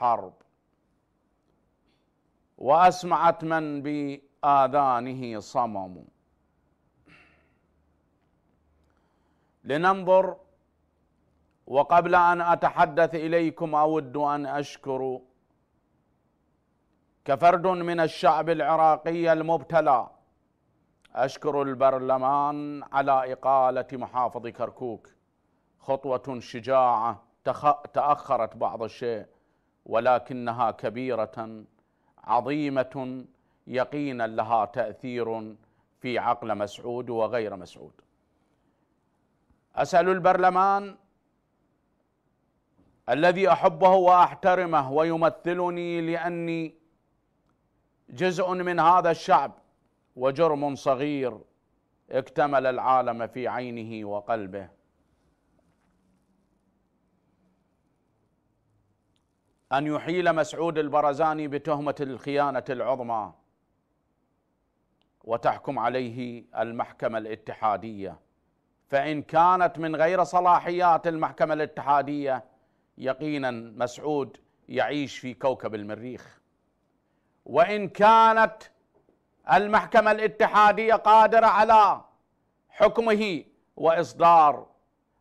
حرب واسمعت من باذانه صمم لننظر وقبل ان اتحدث اليكم اود ان اشكر كفرد من الشعب العراقي المبتلى اشكر البرلمان على اقاله محافظ كركوك خطوه شجاعه تاخرت بعض الشيء ولكنها كبيره عظيمه يقينا لها تاثير في عقل مسعود وغير مسعود اسال البرلمان الذي احبه واحترمه ويمثلني لاني جزء من هذا الشعب وجرم صغير اكتمل العالم في عينه وقلبه أن يحيل مسعود البرزاني بتهمة الخيانة العظمى وتحكم عليه المحكمة الاتحادية فإن كانت من غير صلاحيات المحكمة الاتحادية يقينا مسعود يعيش في كوكب المريخ وإن كانت المحكمة الاتحادية قادرة على حكمه وإصدار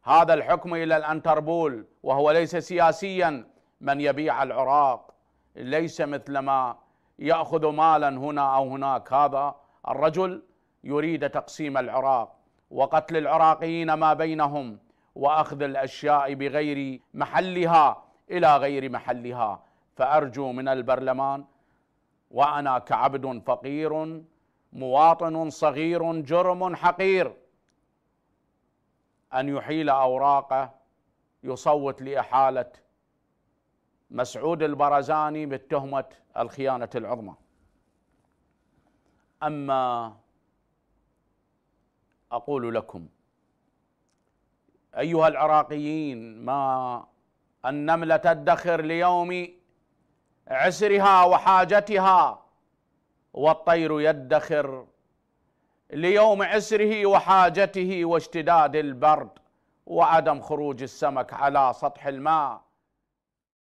هذا الحكم إلى الأنتربول وهو ليس سياسيا من يبيع العراق ليس مثلما ياخذ مالا هنا او هناك هذا الرجل يريد تقسيم العراق وقتل العراقيين ما بينهم واخذ الاشياء بغير محلها الى غير محلها فارجو من البرلمان وانا كعبد فقير مواطن صغير جرم حقير ان يحيل اوراقه يصوت لاحاله مسعود البرزاني بتهمة الخيانة العظمى أما أقول لكم أيها العراقيين ما النملة تدخر ليوم عسرها وحاجتها والطير يدخر ليوم عسره وحاجته واشتداد البرد وعدم خروج السمك على سطح الماء